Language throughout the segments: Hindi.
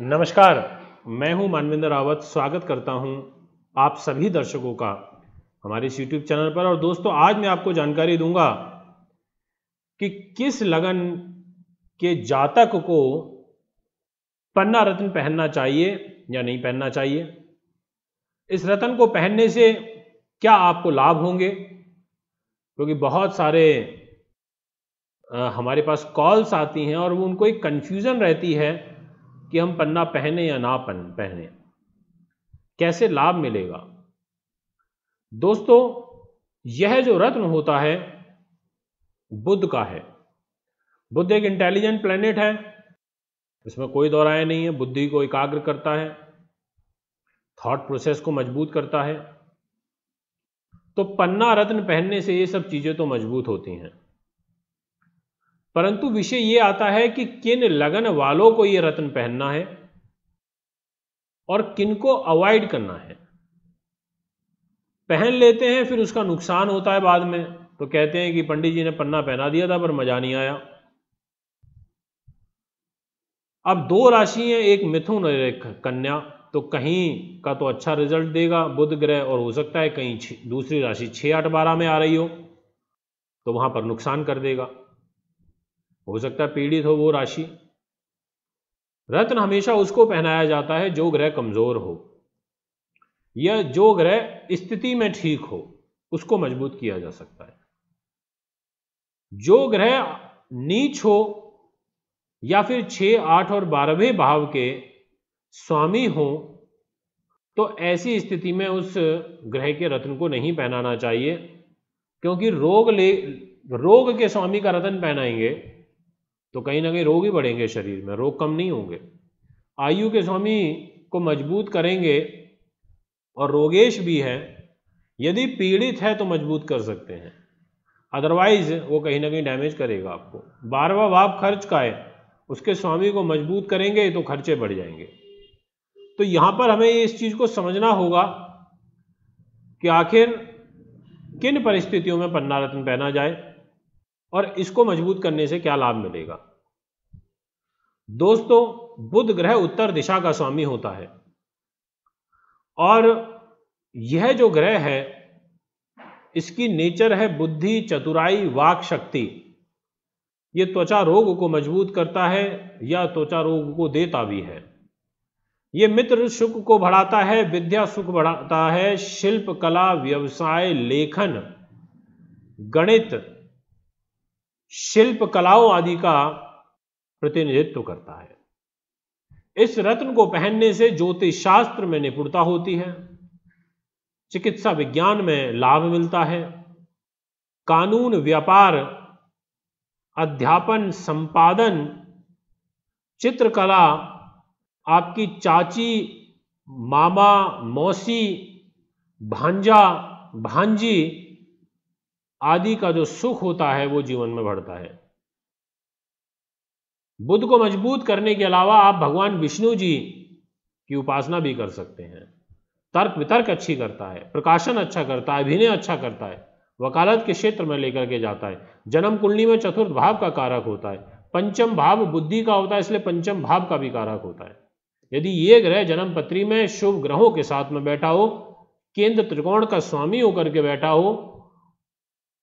नमस्कार मैं हूं मानविंदर रावत स्वागत करता हूं आप सभी दर्शकों का हमारे इस यूट्यूब चैनल पर और दोस्तों आज मैं आपको जानकारी दूंगा कि किस लगन के जातक को पन्ना रत्न पहनना चाहिए या नहीं पहनना चाहिए इस रतन को पहनने से क्या आपको लाभ होंगे क्योंकि तो बहुत सारे आ, हमारे पास कॉल्स आती हैं और उनको एक कंफ्यूजन रहती है कि हम पन्ना पहने या ना पन पहने कैसे लाभ मिलेगा दोस्तों यह जो रत्न होता है बुद्ध का है बुद्ध एक इंटेलिजेंट प्लेनेट है इसमें कोई दोहराया नहीं है बुद्धि को एकाग्र करता है थॉट प्रोसेस को मजबूत करता है तो पन्ना रत्न पहनने से ये सब चीज़ें तो मजबूत होती हैं परंतु विषय ये आता है कि किन लगन वालों को ये रत्न पहनना है और किन को अवॉइड करना है पहन लेते हैं फिर उसका नुकसान होता है बाद में तो कहते हैं कि पंडित जी ने पन्ना पहना दिया था पर मजा नहीं आया अब दो राशि हैं एक मिथुन और एक कन्या तो कहीं का तो अच्छा रिजल्ट देगा बुध ग्रह और हो सकता है कहीं दूसरी राशि छः आठ बारह में आ रही हो तो वहां पर नुकसान कर देगा हो सकता है पीड़ित हो वो राशि रत्न हमेशा उसको पहनाया जाता है जो ग्रह कमजोर हो या जो ग्रह स्थिति में ठीक हो उसको मजबूत किया जा सकता है जो ग्रह नीच हो या फिर छह आठ और बारहवें भाव के स्वामी हो तो ऐसी स्थिति में उस ग्रह के रत्न को नहीं पहनाना चाहिए क्योंकि रोग ले रोग के स्वामी का रत्न पहनाएंगे तो कहीं ना कहीं रोग ही बढ़ेंगे शरीर में रोग कम नहीं होंगे आयु के स्वामी को मजबूत करेंगे और रोगेश भी है यदि पीड़ित है तो मजबूत कर सकते हैं अदरवाइज वो कहीं ना कहीं डैमेज करेगा आपको बारवा बाप खर्च का है उसके स्वामी को मजबूत करेंगे तो खर्चे बढ़ जाएंगे तो यहाँ पर हमें इस चीज़ को समझना होगा कि आखिर किन परिस्थितियों में पन्ना रत्न पहना जाए और इसको मजबूत करने से क्या लाभ मिलेगा दोस्तों बुध ग्रह उत्तर दिशा का स्वामी होता है और यह जो ग्रह है इसकी नेचर है बुद्धि चतुराई वाक शक्ति ये त्वचा रोग को मजबूत करता है या त्वचा रोग को देता भी है ये मित्र सुख को बढ़ाता है विद्या सुख बढ़ाता है शिल्प कला व्यवसाय लेखन गणित शिल्प कलाओं आदि का प्रतिनिधित्व करता है इस रत्न को पहनने से ज्योतिष शास्त्र में निपुणता होती है चिकित्सा विज्ञान में लाभ मिलता है कानून व्यापार अध्यापन संपादन चित्रकला आपकी चाची मामा मौसी भांजा भांजी आदि का जो सुख होता है वो जीवन में बढ़ता है बुद्ध को मजबूत करने के अलावा आप भगवान विष्णु जी की उपासना भी कर सकते हैं तर्क वितर्क अच्छी करता है प्रकाशन अच्छा करता है अभिनय अच्छा करता है वकालत के क्षेत्र में लेकर के जाता है जन्म कुंडली में चतुर्थ भाव का कारक होता है पंचम भाव बुद्धि का होता है इसलिए पंचम भाव का भी कारक होता है यदि ये ग्रह जन्म पत्री में शुभ ग्रहों के साथ में बैठा हो केंद्र त्रिकोण का स्वामी होकर के बैठा हो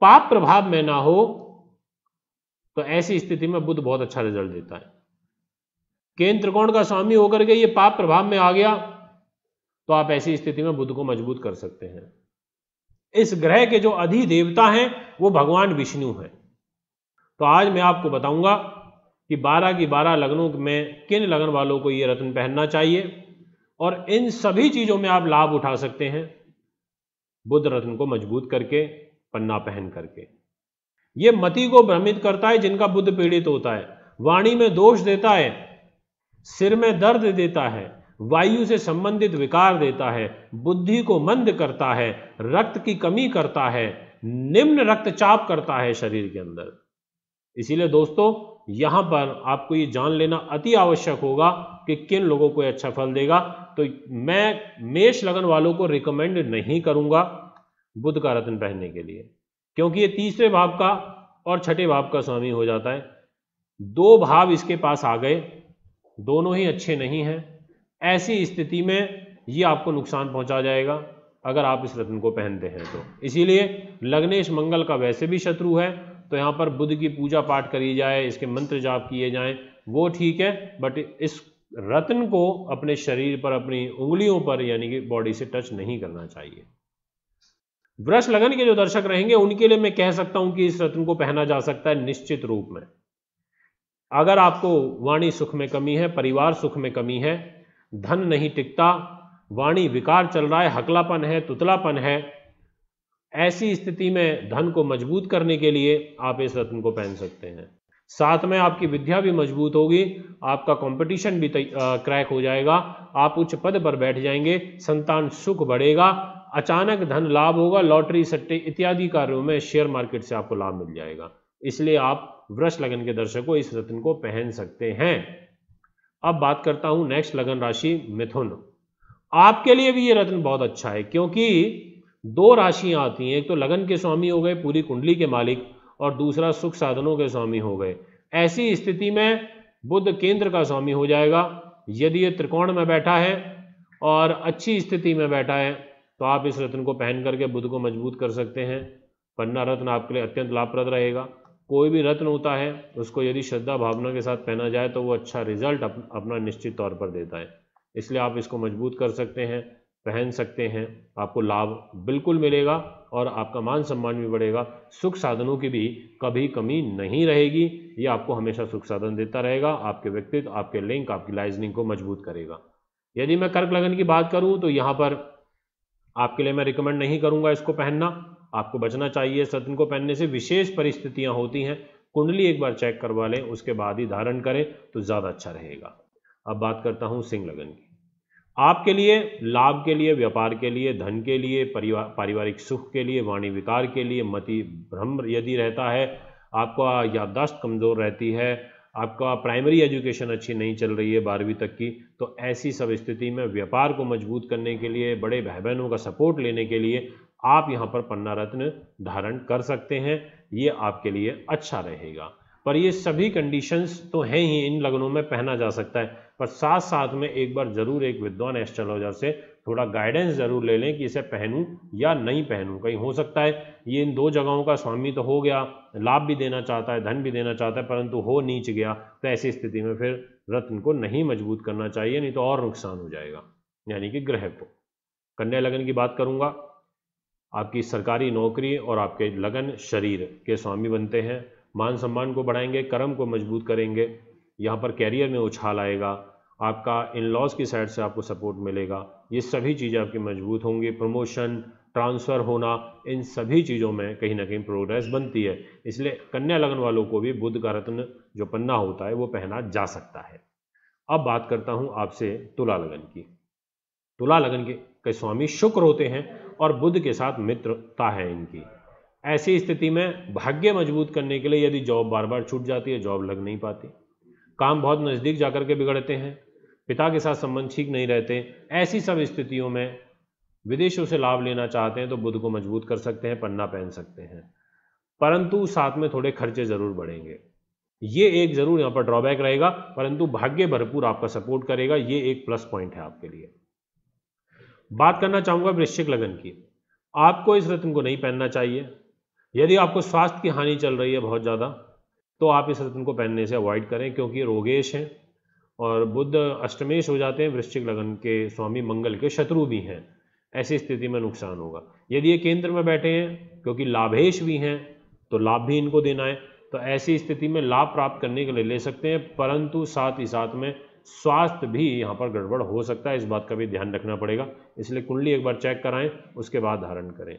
पाप प्रभाव में ना हो तो ऐसी स्थिति में बुद्ध बहुत अच्छा रिजल्ट देता है केंद्र त्रिकोण का स्वामी होकर के ये पाप प्रभाव में आ गया तो आप ऐसी स्थिति में बुद्ध को मजबूत कर सकते हैं इस ग्रह के जो अधि देवता हैं वो भगवान विष्णु हैं तो आज मैं आपको बताऊंगा कि बारह की बारह लगनों में किन लगन वालों को ये रत्न पहनना चाहिए और इन सभी चीज़ों में आप लाभ उठा सकते हैं बुद्ध रत्न को मजबूत करके पन्ना पहन करके ये मति को भ्रमित करता है जिनका बुद्ध पीड़ित होता है वाणी में दोष देता है सिर में दर्द देता है वायु से संबंधित विकार देता है बुद्धि को मंद करता है रक्त की कमी करता है निम्न रक्तचाप करता है शरीर के अंदर इसीलिए दोस्तों यहां पर आपको ये जान लेना अति आवश्यक होगा कि किन लोगों को अच्छा फल देगा तो मैं मेष लगन वालों को रिकमेंड नहीं करूंगा बुद्ध का रत्न पहनने के लिए क्योंकि ये तीसरे भाव का और छठे भाव का स्वामी हो जाता है दो भाव इसके पास आ गए दोनों ही अच्छे नहीं हैं ऐसी स्थिति में ये आपको नुकसान पहुंचा जाएगा अगर आप इस रत्न को पहनते हैं तो इसीलिए लग्नेश मंगल का वैसे भी शत्रु है तो यहाँ पर बुद्ध की पूजा पाठ करी जाए इसके मंत्र जाप किए जाएं वो ठीक है बट इस रत्न को अपने शरीर पर अपनी उंगलियों पर यानी कि बॉडी से टच नहीं करना चाहिए वृष लगन के जो दर्शक रहेंगे उनके लिए मैं कह सकता हूं कि इस रत्न को पहना जा सकता है निश्चित रूप में अगर आपको वाणी सुख में कमी है परिवार सुख में कमी है धन नहीं टिकता वाणी विकार चल रहा है हकलापन है तुतलापन है ऐसी स्थिति में धन को मजबूत करने के लिए आप इस रत्न को पहन सकते हैं साथ में आपकी विद्या भी मजबूत होगी आपका कंपटीशन भी क्रैक हो जाएगा आप उच्च पद पर बैठ जाएंगे संतान सुख बढ़ेगा अचानक धन लाभ होगा लॉटरी सट्टे इत्यादि कार्यों में शेयर मार्केट से आपको लाभ मिल जाएगा इसलिए आप वृक्ष लगन के दर्शकों इस रत्न को पहन सकते हैं अब बात करता हूं नेक्स्ट लगन राशि मिथुन आपके लिए भी ये रत्न बहुत अच्छा है क्योंकि दो राशियां आती हैं एक तो लगन के स्वामी हो गए पूरी कुंडली के मालिक और दूसरा सुख साधनों के स्वामी हो गए ऐसी स्थिति में बुद्ध केंद्र का स्वामी हो जाएगा यदि ये त्रिकोण में बैठा है और अच्छी स्थिति में बैठा है तो आप इस रत्न को पहन करके बुद्ध को मजबूत कर सकते हैं पन्ना रत्न आपके लिए अत्यंत लाभप्रद रहेगा कोई भी रत्न होता है उसको यदि श्रद्धा भावना के साथ पहना जाए तो वो अच्छा रिजल्ट अप, अपना निश्चित तौर पर देता है इसलिए आप इसको मजबूत कर सकते हैं पहन सकते हैं आपको लाभ बिल्कुल मिलेगा और आपका मान सम्मान भी बढ़ेगा सुख साधनों की भी कभी कमी नहीं रहेगी ये आपको हमेशा सुख साधन देता रहेगा आपके व्यक्तित्व आपके लिंक आपकी लाइजनिंग को मजबूत करेगा यदि मैं कर्क लगन की बात करूँ तो यहाँ पर आपके लिए मैं रिकमेंड नहीं करूंगा इसको पहनना आपको बचना चाहिए सतन को पहनने से विशेष परिस्थितियां होती हैं कुंडली एक बार चेक करवा लें उसके बाद ही धारण करें तो ज़्यादा अच्छा रहेगा अब बात करता हूं सिंह लगन की आपके लिए लाभ के लिए व्यापार के लिए धन के लिए परिवार पारिवारिक सुख के लिए वाणी विकार के लिए मति भ्रम यदि रहता है आपका याददाश्त कमज़ोर रहती है आपका प्राइमरी एजुकेशन अच्छी नहीं चल रही है बारहवीं तक की तो ऐसी सब स्थिति में व्यापार को मजबूत करने के लिए बड़े भाई बहनों का सपोर्ट लेने के लिए आप यहाँ पर पन्ना रत्न धारण कर सकते हैं ये आपके लिए अच्छा रहेगा पर ये सभी कंडीशंस तो हैं ही इन लगनों में पहना जा सकता है पर साथ साथ में एक बार ज़रूर एक विद्वान एस्ट्रोलॉजर से थोड़ा गाइडेंस ज़रूर ले लें कि इसे पहनूं या नहीं पहनूं कहीं हो सकता है ये इन दो जगहों का स्वामी तो हो गया लाभ भी देना चाहता है धन भी देना चाहता है परंतु हो नीच गया तो ऐसी स्थिति में फिर रत्न को नहीं मजबूत करना चाहिए नहीं तो और नुकसान हो जाएगा यानी कि ग्रह को कन्या लगन की बात करूंगा आपकी सरकारी नौकरी और आपके लगन शरीर के स्वामी बनते हैं मान सम्मान को बढ़ाएंगे कर्म को मजबूत करेंगे यहाँ पर कैरियर में उछाल आएगा आपका इन लॉज की साइड से आपको सपोर्ट मिलेगा ये सभी चीज़ें आपकी मजबूत होंगी प्रमोशन ट्रांसफ़र होना इन सभी चीज़ों में कहीं ना कहीं प्रोग्रेस बनती है इसलिए कन्या लगन वालों को भी बुद्ध का रत्न जो पन्ना होता है वो पहना जा सकता है अब बात करता हूँ आपसे तुला लगन की तुला लगन के, के स्वामी शुक्र होते हैं और बुद्ध के साथ मित्रता है इनकी ऐसी स्थिति में भाग्य मजबूत करने के लिए यदि जॉब बार बार छूट जाती है जॉब लग नहीं पाती काम बहुत नज़दीक जाकर के बिगड़ते हैं पिता के साथ संबंध ठीक नहीं रहते ऐसी सब स्थितियों में विदेशों से लाभ लेना चाहते हैं तो बुद्ध को मजबूत कर सकते हैं पन्ना पहन सकते हैं परंतु साथ में थोड़े खर्चे ज़रूर बढ़ेंगे ये एक ज़रूर यहाँ पर ड्रॉबैक रहेगा परंतु भाग्य भरपूर आपका सपोर्ट करेगा ये एक प्लस पॉइंट है आपके लिए बात करना चाहूँगा वृश्चिक लगन की आपको इस रत्न को नहीं पहनना चाहिए यदि आपको स्वास्थ्य की हानि चल रही है बहुत ज़्यादा तो आप इस रत्न को पहनने से अवॉइड करें क्योंकि ये रोगेश हैं और बुद्ध अष्टमेश हो जाते हैं वृश्चिक लगन के स्वामी मंगल के शत्रु भी हैं ऐसी स्थिति में नुकसान होगा यदि ये केंद्र में बैठे हैं क्योंकि लाभेश भी हैं तो लाभ भी इनको देना है तो ऐसी स्थिति में लाभ प्राप्त करने के लिए ले सकते हैं परंतु साथ ही साथ में स्वास्थ्य भी यहाँ पर गड़बड़ हो सकता है इस बात का भी ध्यान रखना पड़ेगा इसलिए कुंडली एक बार चेक कराएं उसके बाद धारण करें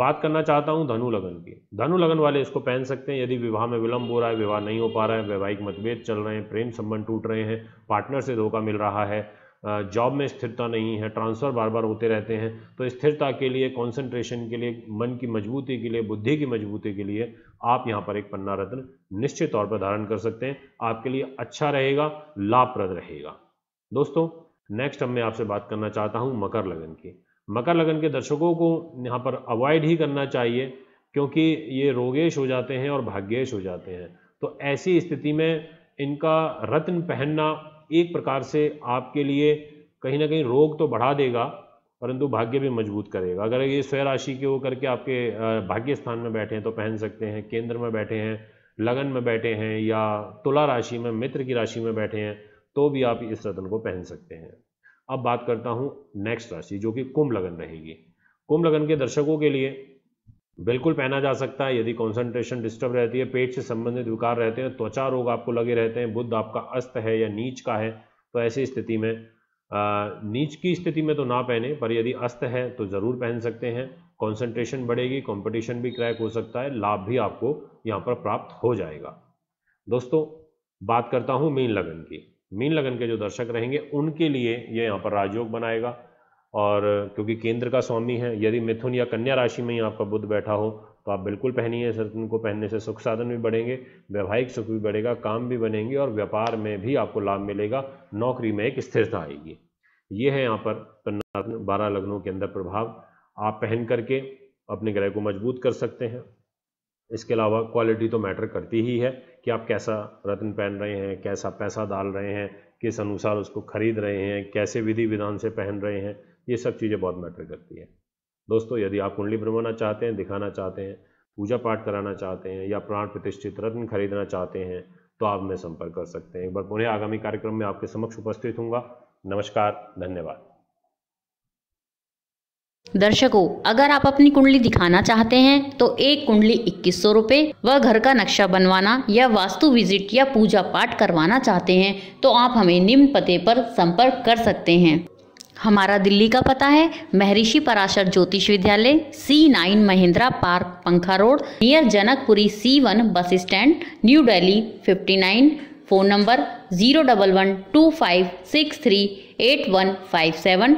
बात करना चाहता हूँ धनु लगन की धनु लगन वाले इसको पहन सकते हैं यदि विवाह में विलंब हो रहा है विवाह नहीं हो पा रहा है वैवाहिक मतभेद चल रहे हैं प्रेम संबंध टूट रहे हैं पार्टनर से धोखा मिल रहा है जॉब में स्थिरता नहीं है ट्रांसफ़र बार बार होते रहते हैं तो स्थिरता के लिए कॉन्सेंट्रेशन के लिए मन की मजबूती के लिए बुद्धि की मजबूती के लिए आप यहाँ पर एक पन्ना रत्न निश्चित तौर पर धारण कर सकते हैं आपके लिए अच्छा रहेगा लाभप्रद रहेगा दोस्तों नेक्स्ट अब मैं आपसे बात करना चाहता हूँ मकर लगन की मकर लगन के दर्शकों को यहाँ पर अवॉइड ही करना चाहिए क्योंकि ये रोगेश हो जाते हैं और भाग्येश हो जाते हैं तो ऐसी स्थिति में इनका रत्न पहनना एक प्रकार से आपके लिए कहीं ना कहीं रोग तो बढ़ा देगा परंतु भाग्य भी मजबूत करेगा अगर ये स्वय राशि के वो करके आपके भाग्य स्थान में बैठे हैं तो पहन सकते हैं केंद्र में बैठे हैं लगन में बैठे हैं या तुला राशि में मित्र की राशि में बैठे हैं तो भी आप इस रत्न को पहन सकते हैं अब बात करता हूं नेक्स्ट राशि जो कि कुंभ लगन रहेगी कुंभ लगन के दर्शकों के लिए बिल्कुल पहना जा सकता है यदि कंसंट्रेशन डिस्टर्ब रहती है पेट से संबंधित विकार रहते हैं त्वचा रोग आपको लगे रहते हैं बुद्ध आपका अस्त है या नीच का है तो ऐसी स्थिति में नीच की स्थिति में तो ना पहने पर यदि अस्त है तो ज़रूर पहन सकते हैं कंसंट्रेशन बढ़ेगी कंपटीशन भी क्रैक हो सकता है लाभ भी आपको यहाँ पर प्राप्त हो जाएगा दोस्तों बात करता हूँ मीन लगन की मीन लगन के जो दर्शक रहेंगे उनके लिए ये यहाँ पर राजयोग बनाएगा और क्योंकि केंद्र का स्वामी है यदि मिथुन या कन्या राशि में ही आपका बुद्ध बैठा हो तो आप बिल्कुल पहनिए सत्न को पहनने से सुख साधन भी बढ़ेंगे वैवाहिक सुख भी बढ़ेगा काम भी बनेंगे और व्यापार में भी आपको लाभ मिलेगा नौकरी में एक स्थिरता आएगी ये है यहाँ पर बारह लग्नों के अंदर प्रभाव आप पहन करके अपने ग्रह को मजबूत कर सकते हैं इसके अलावा क्वालिटी तो मैटर करती ही है कि आप कैसा रत्न पहन रहे हैं कैसा पैसा डाल रहे हैं किस अनुसार उसको खरीद रहे हैं कैसे विधि विधान से पहन रहे हैं ये सब चीज़ें बहुत मैटर करती है दोस्तों यदि आप कुंडली बनवाना चाहते हैं दिखाना चाहते हैं पूजा पाठ कराना चाहते हैं या प्राण प्रतिष्ठित रत्न खरीदना चाहते हैं तो आप में संपर्क कर सकते हैं एक बार पुनः आगामी कार्यक्रम में आपके समक्ष उपस्थित हूँ नमस्कार धन्यवाद दर्शकों अगर आप अपनी कुंडली दिखाना चाहते हैं तो एक कुंडली इक्कीस सौ रूपए व घर का नक्शा बनवाना या वास्तु विजिट या पूजा पाठ करवाना चाहते हैं तो आप हमें निम्न पते पर संपर्क कर सकते हैं हमारा दिल्ली का पता है महर्षि Parashar Jyotish Vidyalaya C nine Mahindra park Pankha road near Janakpuri C one bus stand new Delhi fifty nine phone number zero double one two five six three eight one five seven